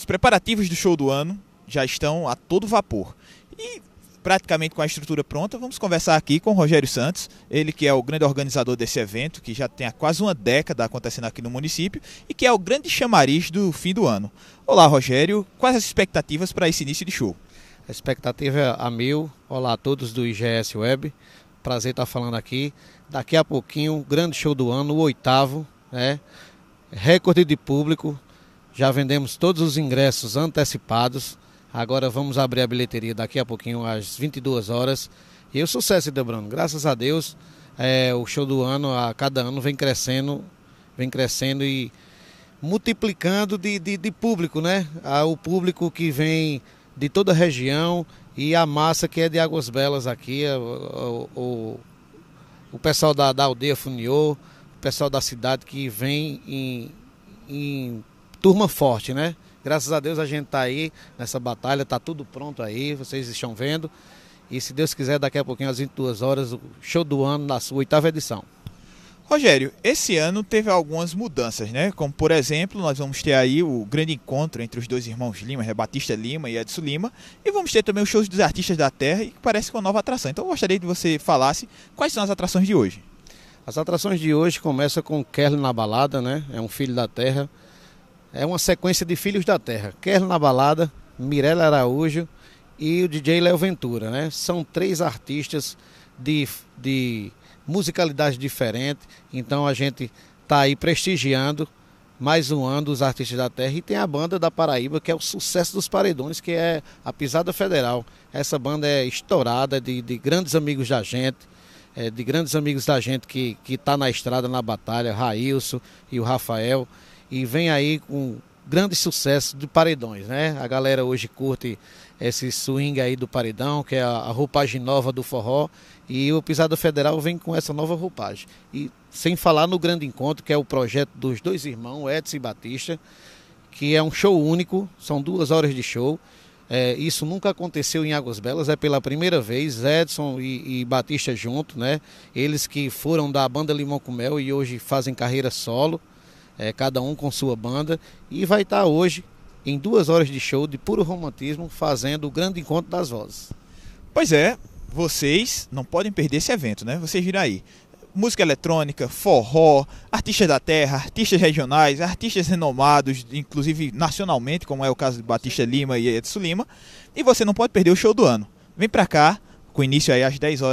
Os preparativos do show do ano já estão a todo vapor. E praticamente com a estrutura pronta, vamos conversar aqui com o Rogério Santos, ele que é o grande organizador desse evento, que já tem há quase uma década acontecendo aqui no município e que é o grande chamariz do fim do ano. Olá, Rogério, quais as expectativas para esse início de show? A expectativa é a mil. Olá a todos do IGS Web. Prazer estar falando aqui. Daqui a pouquinho, grande show do ano, o oitavo, né? Recorde de público, já vendemos todos os ingressos antecipados. Agora vamos abrir a bilheteria daqui a pouquinho, às 22 horas. E o sucesso, Debrano, graças a Deus, é, o show do ano, a cada ano, vem crescendo, vem crescendo e multiplicando de, de, de público, né? O público que vem de toda a região e a massa que é de Águas Belas aqui, o, o, o pessoal da, da aldeia Funiô, o pessoal da cidade que vem em, em turma forte, né? Graças a Deus a gente está aí nessa batalha, está tudo pronto aí, vocês estão vendo. E se Deus quiser, daqui a pouquinho, às 22 horas, o show do ano na sua oitava edição. Rogério, esse ano teve algumas mudanças, né? Como, por exemplo, nós vamos ter aí o grande encontro entre os dois irmãos Lima, né? Batista Lima e Edson Lima, e vamos ter também os shows dos artistas da terra, e que parece que é uma nova atração. Então, eu gostaria que você falasse quais são as atrações de hoje. As atrações de hoje começam com o Kerlin na balada, né? É um filho da terra, é uma sequência de filhos da terra. Kerl na balada, Mirella Araújo e o DJ Léo Ventura, né? São três artistas de, de musicalidade diferente, então a gente está aí prestigiando mais um ano dos artistas da terra e tem a banda da Paraíba que é o sucesso dos paredões que é a pisada federal essa banda é estourada de, de grandes amigos da gente é, de grandes amigos da gente que que está na estrada na batalha Railson e o Rafael e vem aí com grande sucesso de paredões, né? A galera hoje curte esse swing aí do paredão, que é a roupagem nova do forró, e o pisado Federal vem com essa nova roupagem. E sem falar no grande encontro, que é o projeto dos dois irmãos, Edson e Batista, que é um show único, são duas horas de show. É, isso nunca aconteceu em Águas Belas, é pela primeira vez, Edson e, e Batista junto, né? Eles que foram da banda Limão com Mel e hoje fazem carreira solo é, cada um com sua banda, e vai estar tá hoje em duas horas de show de puro romantismo, fazendo o grande encontro das vozes. Pois é, vocês não podem perder esse evento, né? Vocês viram aí. Música eletrônica, forró, artistas da terra, artistas regionais, artistas renomados, inclusive nacionalmente, como é o caso de Batista Lima e Edson Lima. E você não pode perder o show do ano. Vem pra cá, com início aí às 10 horas.